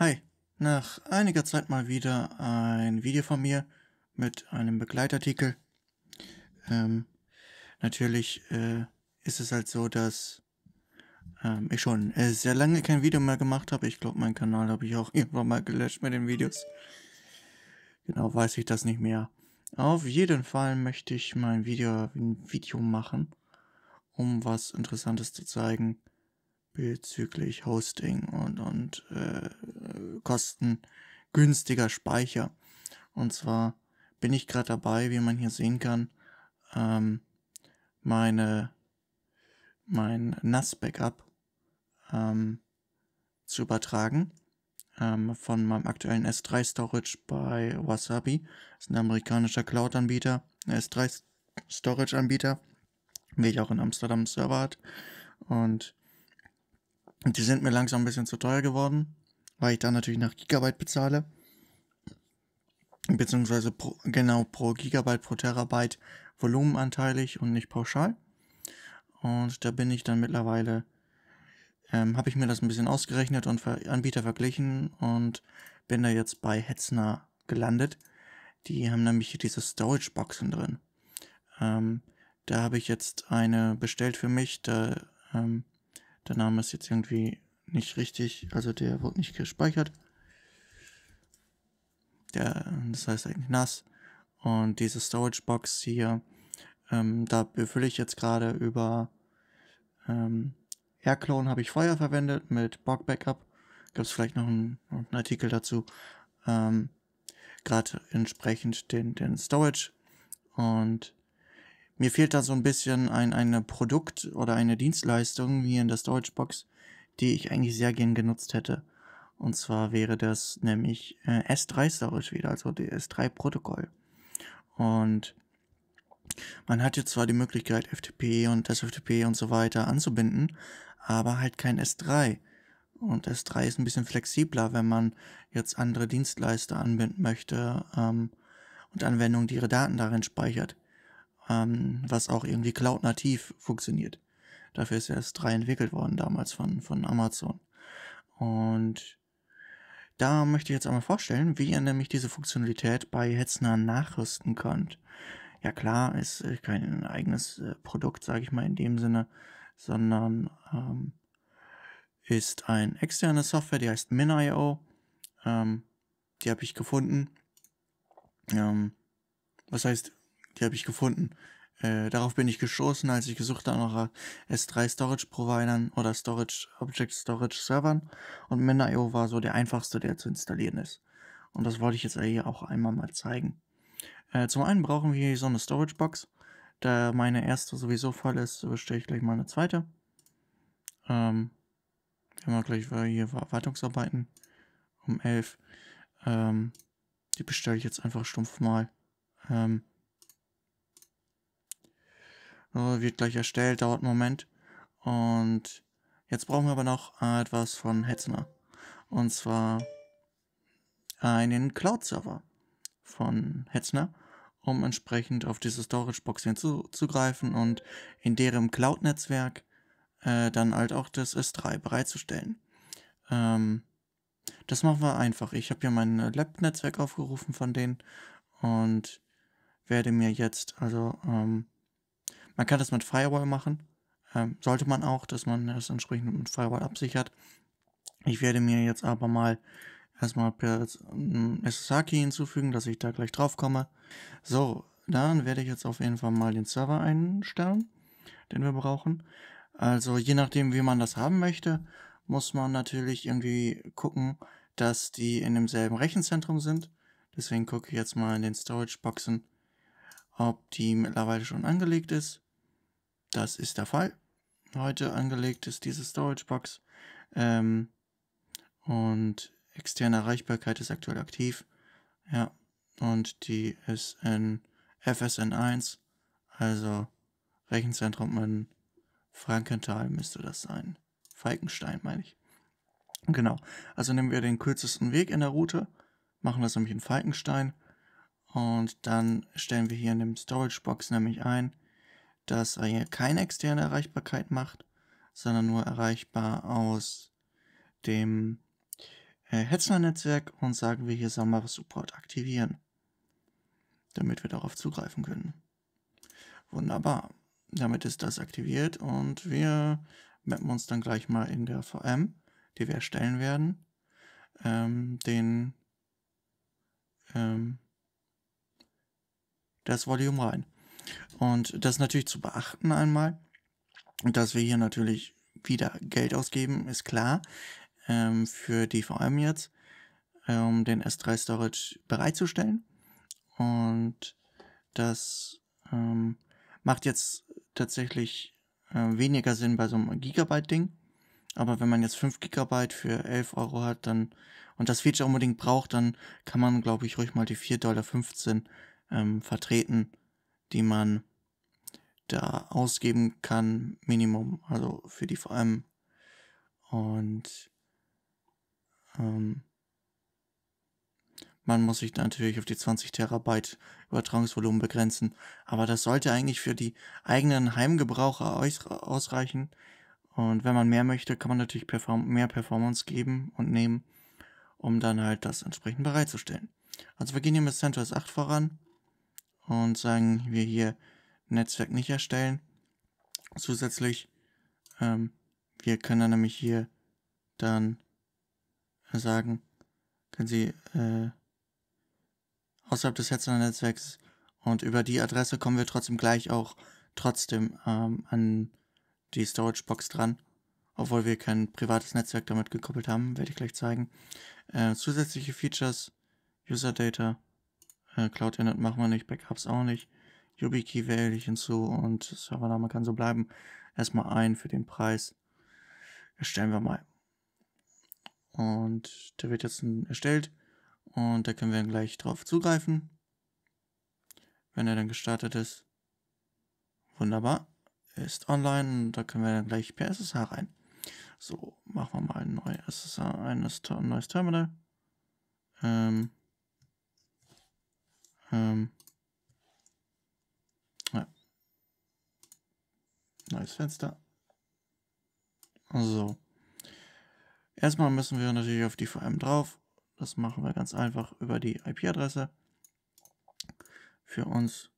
Hi, nach einiger Zeit mal wieder ein Video von mir mit einem Begleitartikel. Ähm, natürlich äh, ist es halt so, dass ähm, ich schon äh, sehr lange kein Video mehr gemacht habe. Ich glaube, meinen Kanal habe ich auch irgendwann mal gelöscht mit den Videos. Genau, weiß ich das nicht mehr. Auf jeden Fall möchte ich mein Video, ein Video machen, um was Interessantes zu zeigen bezüglich Hosting und, und äh, äh, kostengünstiger Speicher. Und zwar bin ich gerade dabei, wie man hier sehen kann, ähm, meine mein NAS-Backup e ähm, zu übertragen ähm, von meinem aktuellen S3-Storage bei Wasabi. Das ist ein amerikanischer Cloud-Anbieter, S3-Storage-Anbieter, welcher auch in Amsterdam Server hat. Und die sind mir langsam ein bisschen zu teuer geworden weil ich da natürlich nach Gigabyte bezahle. Beziehungsweise pro, genau pro Gigabyte, pro Terabyte volumenanteilig und nicht pauschal. Und da bin ich dann mittlerweile, ähm, habe ich mir das ein bisschen ausgerechnet und Anbieter verglichen und bin da jetzt bei Hetzner gelandet. Die haben nämlich hier diese Storage-Boxen drin. Ähm, da habe ich jetzt eine bestellt für mich. Da, ähm, der Name ist jetzt irgendwie nicht richtig, also der wurde nicht gespeichert. Der, das heißt eigentlich nass. Und diese Storage Box hier, ähm, da befülle ich jetzt gerade über ähm, Airclone habe ich vorher verwendet mit Borg Backup. Gibt es vielleicht noch einen, einen Artikel dazu. Ähm, gerade entsprechend den, den Storage. Und mir fehlt da so ein bisschen ein, eine Produkt- oder eine Dienstleistung hier in der Storage Box, die ich eigentlich sehr gern genutzt hätte. Und zwar wäre das nämlich äh, S3 Storage wieder, also die S3 Protokoll. Und man hat jetzt zwar die Möglichkeit, FTP und SFTP und so weiter anzubinden, aber halt kein S3. Und S3 ist ein bisschen flexibler, wenn man jetzt andere Dienstleister anbinden möchte ähm, und Anwendungen, die ihre Daten darin speichert, ähm, was auch irgendwie cloud-nativ funktioniert. Dafür ist ja erst 3 entwickelt worden damals von, von Amazon. Und da möchte ich jetzt einmal vorstellen, wie ihr nämlich diese Funktionalität bei Hetzner nachrüsten könnt. Ja klar, ist äh, kein eigenes äh, Produkt, sage ich mal in dem Sinne, sondern ähm, ist ein externe Software, die heißt Min.io. Ähm, die habe ich gefunden. Ähm, was heißt, die habe ich gefunden? Äh, darauf bin ich gestoßen, als ich gesucht habe nach S3 Storage Providern oder Storage Object Storage Servern und MinIO war so der einfachste, der zu installieren ist. Und das wollte ich jetzt hier auch einmal mal zeigen. Äh, zum einen brauchen wir hier so eine Storage Box. Da meine erste sowieso voll ist, bestelle ich gleich mal eine zweite. Ähm, wir haben gleich hier Wartungsarbeiten um 11. Ähm, die bestelle ich jetzt einfach stumpf mal. Ähm, äh, wird gleich erstellt, dauert einen Moment. Und jetzt brauchen wir aber noch äh, etwas von Hetzner. Und zwar einen äh, Cloud-Server von Hetzner, um entsprechend auf diese Storage-Box hinzugreifen und in deren Cloud-Netzwerk äh, dann halt auch das S3 bereitzustellen. Ähm, das machen wir einfach. Ich habe hier mein Lab-Netzwerk aufgerufen von denen und werde mir jetzt also ähm, man kann das mit Firewall machen. Ähm, sollte man auch, dass man das entsprechend mit Firewall absichert. Ich werde mir jetzt aber mal erstmal per mm, SSH-Key hinzufügen, dass ich da gleich drauf komme. So, dann werde ich jetzt auf jeden Fall mal den Server einstellen, den wir brauchen. Also je nachdem, wie man das haben möchte, muss man natürlich irgendwie gucken, dass die in demselben Rechenzentrum sind. Deswegen gucke ich jetzt mal in den Storage-Boxen, ob die mittlerweile schon angelegt ist. Das ist der Fall. Heute angelegt ist diese Storage Box ähm, und externe Erreichbarkeit ist aktuell aktiv. Ja, und die ist in FSN1, also Rechenzentrum in Frankenthal müsste das sein. Falkenstein meine ich. Genau, also nehmen wir den kürzesten Weg in der Route, machen das nämlich in Falkenstein und dann stellen wir hier in dem Storage Box nämlich ein, dass er hier keine externe Erreichbarkeit macht, sondern nur erreichbar aus dem äh, hetzler netzwerk und sagen wir hier Samara Support aktivieren, damit wir darauf zugreifen können. Wunderbar. Damit ist das aktiviert und wir mappen uns dann gleich mal in der VM, die wir erstellen werden, ähm, den ähm, das Volume rein. Und das ist natürlich zu beachten einmal, dass wir hier natürlich wieder Geld ausgeben, ist klar, ähm, für die VM jetzt, um ähm, den S3 Storage bereitzustellen. Und das ähm, macht jetzt tatsächlich äh, weniger Sinn bei so einem Gigabyte-Ding. Aber wenn man jetzt 5 Gigabyte für 11 Euro hat, dann und das Feature unbedingt braucht, dann kann man, glaube ich, ruhig mal die 4,15 Dollar ähm, vertreten die man da ausgeben kann, Minimum, also für die VM. Und ähm, man muss sich natürlich auf die 20 Terabyte Übertragungsvolumen begrenzen, aber das sollte eigentlich für die eigenen Heimgebraucher ausreichen. Und wenn man mehr möchte, kann man natürlich perform mehr Performance geben und nehmen, um dann halt das entsprechend bereitzustellen. Also wir gehen hier mit CentOS 8 voran und sagen wir hier Netzwerk nicht erstellen. Zusätzlich, ähm, wir können dann nämlich hier dann sagen, können Sie äh, außerhalb des Hetzner-Netzwerks und über die Adresse kommen wir trotzdem gleich auch trotzdem ähm, an die Storage-Box dran, obwohl wir kein privates Netzwerk damit gekoppelt haben, werde ich gleich zeigen. Äh, zusätzliche Features, User Data, Cloud Internet machen wir nicht, Backups auch nicht. YubiKey wähle ich hinzu und Servername kann so bleiben. Erstmal ein für den Preis. Erstellen wir mal. Und der wird jetzt erstellt und da können wir dann gleich drauf zugreifen. Wenn er dann gestartet ist. Wunderbar. Ist online, und da können wir dann gleich per SSH rein. So, machen wir mal ein neues, ein neues Terminal. Ähm, ähm. Ja. Neues Fenster. So. Erstmal müssen wir natürlich auf die VM drauf. Das machen wir ganz einfach über die IP-Adresse. Für uns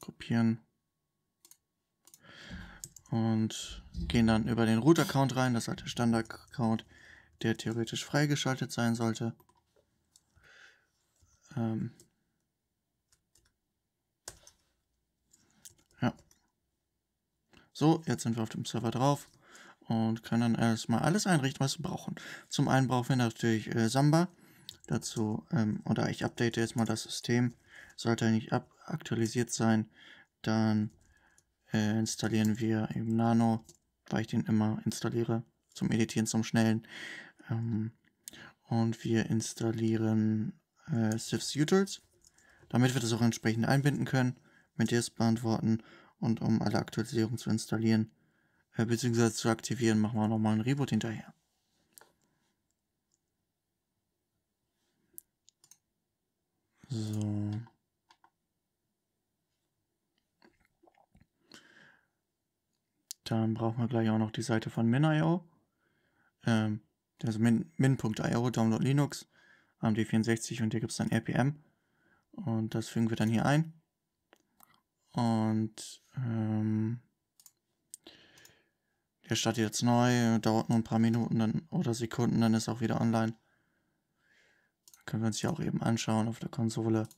kopieren und gehen dann über den Root-Account rein. Das ist halt der Standard-Account, der theoretisch freigeschaltet sein sollte. Ähm, So, jetzt sind wir auf dem Server drauf und können dann erstmal alles einrichten, was wir brauchen. Zum einen brauchen wir natürlich äh, Samba. Dazu, ähm, oder ich update jetzt mal das System. Sollte nicht aktualisiert sein, dann äh, installieren wir eben Nano, weil ich den immer installiere, zum Editieren, zum Schnellen. Ähm, und wir installieren äh, SIFS Utils, damit wir das auch entsprechend einbinden können, mit Disk beantworten und um alle Aktualisierungen zu installieren äh, bzw. zu aktivieren, machen wir nochmal einen Reboot hinterher. So. Dann brauchen wir gleich auch noch die Seite von min.io. Ähm, also min.io, min Download Linux, AMD64 und hier gibt es dann RPM. Und das fügen wir dann hier ein. Und ähm, der startet jetzt neu, dauert nur ein paar Minuten dann, oder Sekunden, dann ist auch wieder online. können wir uns ja auch eben anschauen auf der Konsole,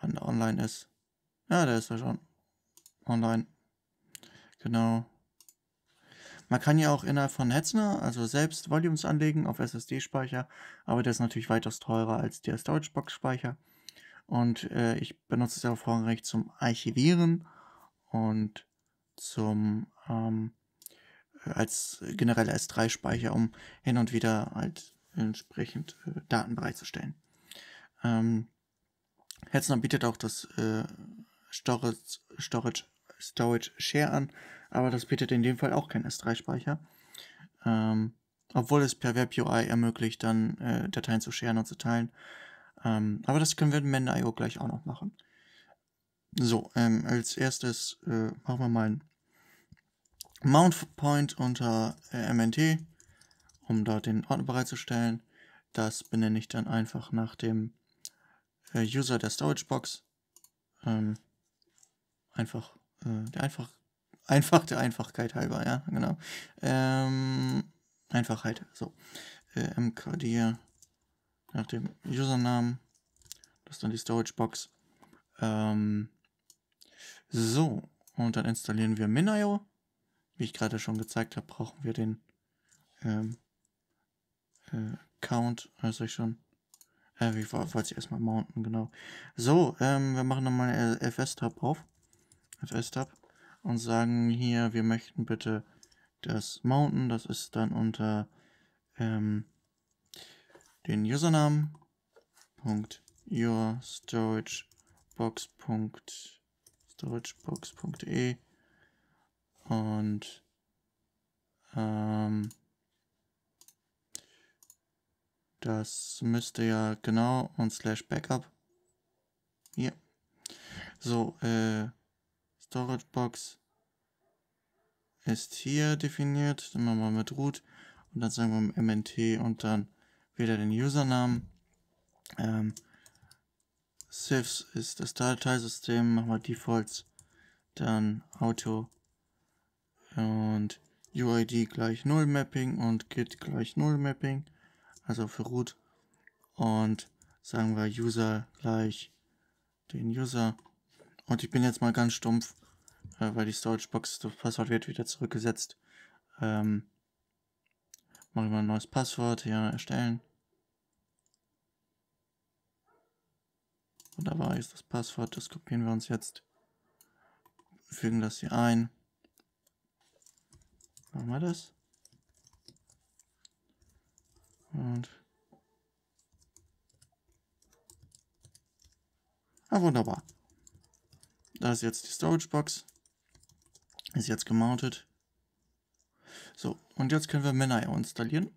wann der online ist. Ja, der ist ja schon online. Genau. Man kann ja auch innerhalb von Hetzner, also selbst Volumes anlegen auf SSD-Speicher, aber der ist natürlich weitaus teurer als der Storagebox-Speicher. Und äh, ich benutze es ja vorrangig zum Archivieren und zum ähm, als generelle S3-Speicher, um hin und wieder halt entsprechend äh, Daten bereitzustellen. Ähm, Hetzner bietet auch das äh, Storage, Storage, Storage Share an, aber das bietet in dem Fall auch keinen S3-Speicher. Ähm, obwohl es per WebUI ermöglicht, dann äh, Dateien zu scheren und zu teilen. Ähm, aber das können wir in Mende.io gleich auch noch machen. So, ähm, als erstes äh, machen wir mal einen Mount Point unter äh, MNT, um dort den Ordner bereitzustellen. Das benenne ich dann einfach nach dem äh, User der Storage Box. Ähm, einfach, äh, der einfach, einfach der Einfachkeit halber, ja, genau. Ähm, Einfachheit, so. Äh, mkdir nach dem Usernamen, das ist dann die Storage Box. Ähm, so, und dann installieren wir MinIO. Wie ich gerade schon gezeigt habe, brauchen wir den ähm, äh, Count, also ich schon. Äh, ich wollte ich erstmal mounten, genau. So, ähm, wir machen nochmal FS-Tab auf. FS-Tab. Und sagen hier, wir möchten bitte das mounten. Das ist dann unter ähm, den Usernamen. your storage box deutschbox.de und ähm, das müsste ja genau und slash backup. Hier. So, äh, Storagebox ist hier definiert. Dann machen wir mit root und dann sagen wir mnt und dann wieder den Usernamen. Ähm, SIFs ist das Dateisystem, machen wir Defaults, dann Auto und UID gleich null Mapping und Git gleich null Mapping, also für Root und sagen wir User gleich den User und ich bin jetzt mal ganz stumpf, äh, weil die Storagebox, das Passwort wird wieder zurückgesetzt. Ähm, machen wir ein neues Passwort, ja, erstellen. Wunderbar, dabei ist das Passwort, das kopieren wir uns jetzt. Fügen das hier ein. Machen wir das. Und. Ah, wunderbar. Da ist jetzt die Storage Box. Ist jetzt gemountet. So, und jetzt können wir MinIO installieren.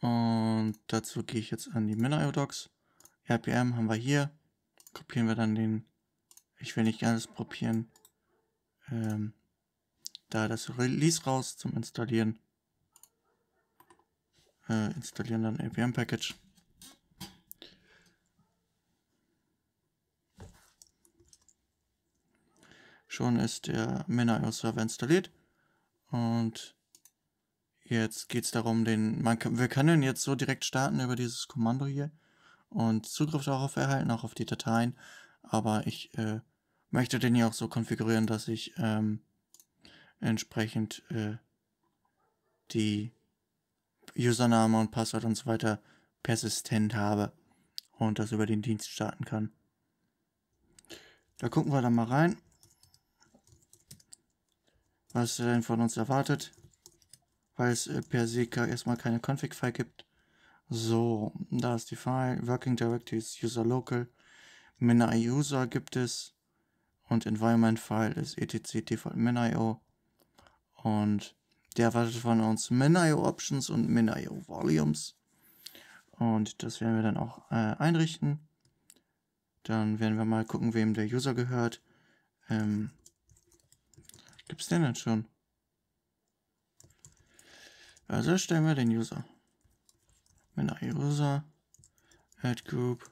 Und dazu gehe ich jetzt an die MinIO Docs. RPM haben wir hier. Kopieren wir dann den, ich will nicht alles probieren, ähm, da das Release raus zum Installieren. Äh, installieren dann RPM Package. Schon ist der MinIO Server installiert und jetzt geht es darum, den man wir können jetzt so direkt starten über dieses Kommando hier und Zugriff darauf erhalten, auch auf die Dateien. Aber ich äh, möchte den hier auch so konfigurieren, dass ich ähm, entsprechend äh, die Username und Passwort und so weiter persistent habe und das über den Dienst starten kann. Da gucken wir dann mal rein, was denn von uns erwartet, weil es äh, per se erstmal keine Config-File gibt. So, da ist die File. Working Directives User Local. MinI User gibt es. Und Environment File ist etc default minio. Und der erwartet von uns minio Options und minio Volumes. Und das werden wir dann auch äh, einrichten. Dann werden wir mal gucken, wem der User gehört. Ähm, gibt's den denn schon? Also stellen wir den User wenn are you user? Add Group.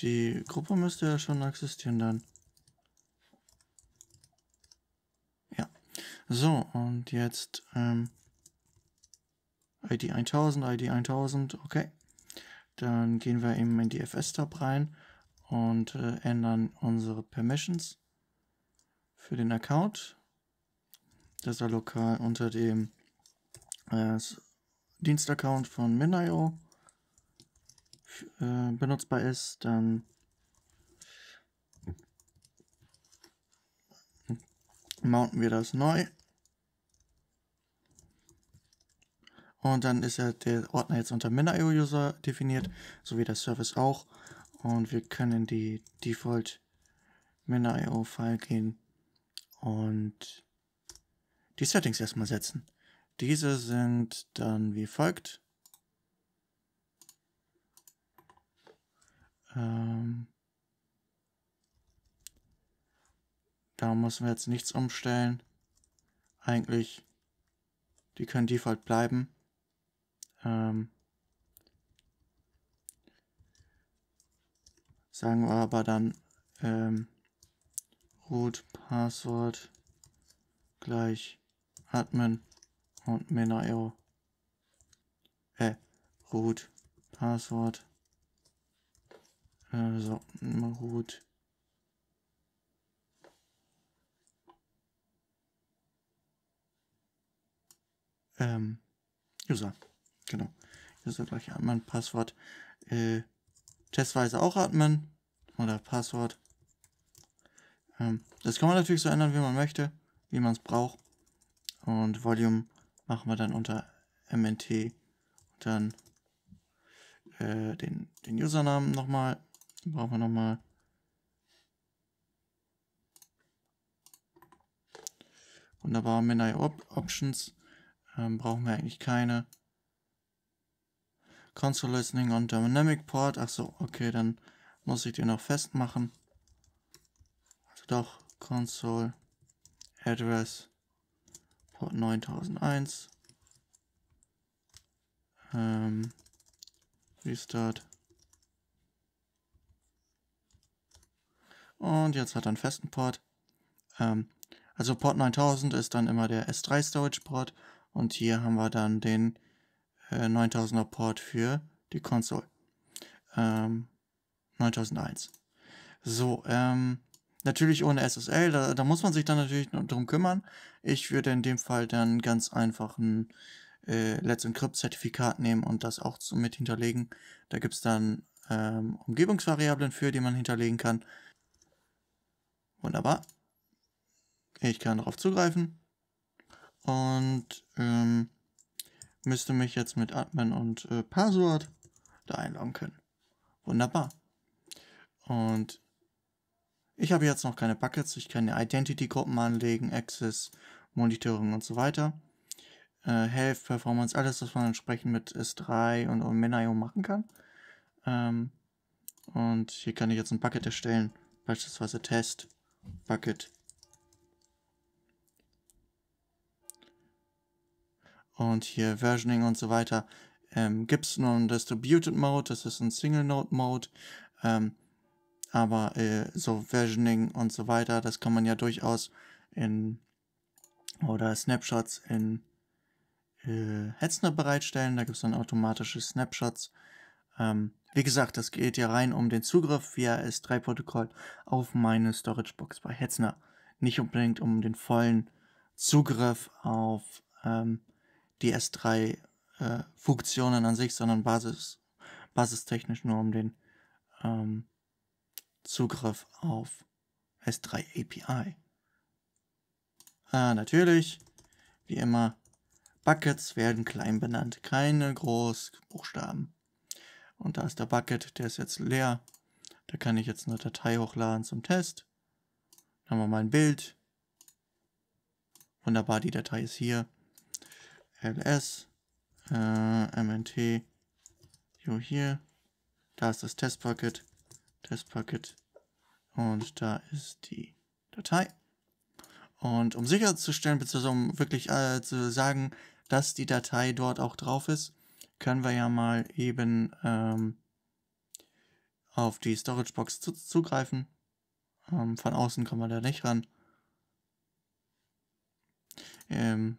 Die Gruppe müsste ja schon existieren dann. Ja. So, und jetzt ähm, ID 1000, ID 1000, okay. Dann gehen wir eben in die FS-Tab rein und äh, ändern unsere Permissions für den Account, dass er lokal unter dem äh, das Dienstaccount von Min.io äh, benutzbar ist, dann mounten wir das neu. Und dann ist ja der Ordner jetzt unter Min.io User definiert, sowie der Service auch. Und wir können in die Default Min.io File gehen und die Settings erstmal setzen. Diese sind dann wie folgt. Ähm da müssen wir jetzt nichts umstellen. Eigentlich, die können default bleiben. Ähm sagen wir aber dann ähm, root passwort gleich admin und Männer.io. Äh, root, Passwort. Äh, immer root. Ähm, User. Genau. User gleich atmen, Passwort. Äh, testweise auch atmen. Oder Passwort. Ähm, das kann man natürlich so ändern, wie man möchte, wie man es braucht. Und Volume machen wir dann unter mnt und dann äh, den, den Usernamen nochmal. Den brauchen wir nochmal. Wunderbar, Menai Op Options ähm, brauchen wir eigentlich keine. Console Listening on Dynamic Port. Achso, okay, dann muss ich den noch festmachen. Also doch, Console Address Port 9001. Ähm, Restart. Und jetzt hat er einen festen Port. Ähm, also Port 9000 ist dann immer der S3 Storage Port und hier haben wir dann den äh, 9000er Port für die Konsole. Ähm, 9001. So, ähm, Natürlich ohne SSL, da, da muss man sich dann natürlich drum kümmern. Ich würde in dem Fall dann ganz einfach ein äh, Let's Encrypt-Zertifikat nehmen und das auch so mit hinterlegen. Da gibt es dann ähm, Umgebungsvariablen für, die man hinterlegen kann. Wunderbar. Ich kann darauf zugreifen und ähm, müsste mich jetzt mit Admin und äh, Passwort da einloggen können. Wunderbar. Und ich habe jetzt noch keine Buckets, ich kann Identity-Gruppen anlegen, Access, Monitoring und so weiter. Äh, Health, Performance, alles, was man entsprechend mit S3 und, und Menio machen kann. Ähm, und hier kann ich jetzt ein Bucket erstellen, beispielsweise Test, Bucket. Und hier Versioning und so weiter. Ähm, Gibt es noch einen Distributed Mode, das ist ein Single Node Mode. Ähm, aber äh, so Versioning und so weiter, das kann man ja durchaus in oder Snapshots in äh, Hetzner bereitstellen. Da gibt es dann automatische Snapshots. Ähm, wie gesagt, das geht ja rein um den Zugriff via S3-Protokoll auf meine Storagebox bei Hetzner. Nicht unbedingt um den vollen Zugriff auf ähm, die S3-Funktionen äh, an sich, sondern basis, basistechnisch nur um den ähm, Zugriff auf S3 API. Ah, natürlich, wie immer, Buckets werden klein benannt, keine Großbuchstaben. Und da ist der Bucket, der ist jetzt leer. Da kann ich jetzt eine Datei hochladen zum Test. Dann haben wir mal ein Bild. Wunderbar, die Datei ist hier. ls, äh, mnt, hier. Da ist das Testbucket. Testpacket. Und da ist die Datei. Und um sicherzustellen, beziehungsweise um wirklich äh, zu sagen, dass die Datei dort auch drauf ist, können wir ja mal eben ähm, auf die Storagebox zu zugreifen. Ähm, von außen kommen wir da nicht ran. Ähm,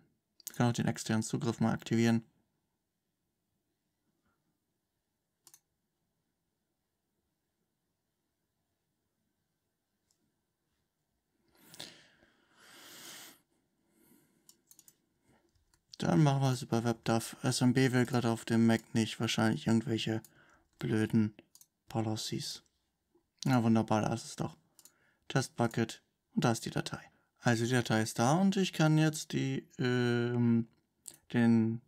ich kann auch den externen Zugriff mal aktivieren. Dann machen wir es über WebDAV. SMB will gerade auf dem Mac nicht. Wahrscheinlich irgendwelche blöden Policies. Na wunderbar, da ist es doch. Testbucket. Und da ist die Datei. Also die Datei ist da und ich kann jetzt die, ähm, den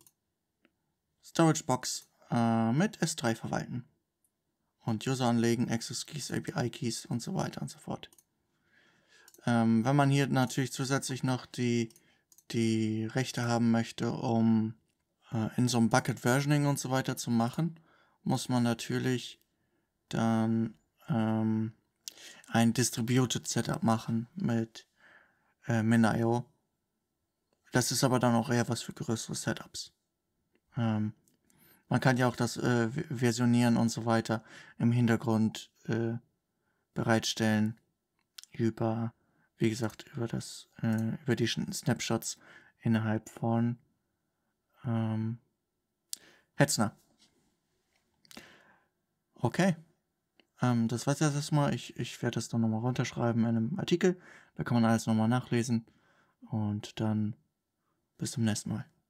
Storage Box äh, mit S3 verwalten. Und User anlegen, Access Keys, API Keys und so weiter und so fort. Ähm, wenn man hier natürlich zusätzlich noch die die Rechte haben möchte, um äh, in so einem Bucket Versioning und so weiter zu machen, muss man natürlich dann ähm, ein Distributed Setup machen mit äh, Min.io. Das ist aber dann auch eher was für größere Setups. Ähm, man kann ja auch das äh, Versionieren und so weiter im Hintergrund äh, bereitstellen über wie gesagt, über das, äh, über die Snapshots innerhalb von ähm, Hetzner. Okay. Ähm, das war's jetzt erstmal. Ich, ich werde das dann nochmal runterschreiben in einem Artikel. Da kann man alles nochmal nachlesen. Und dann bis zum nächsten Mal.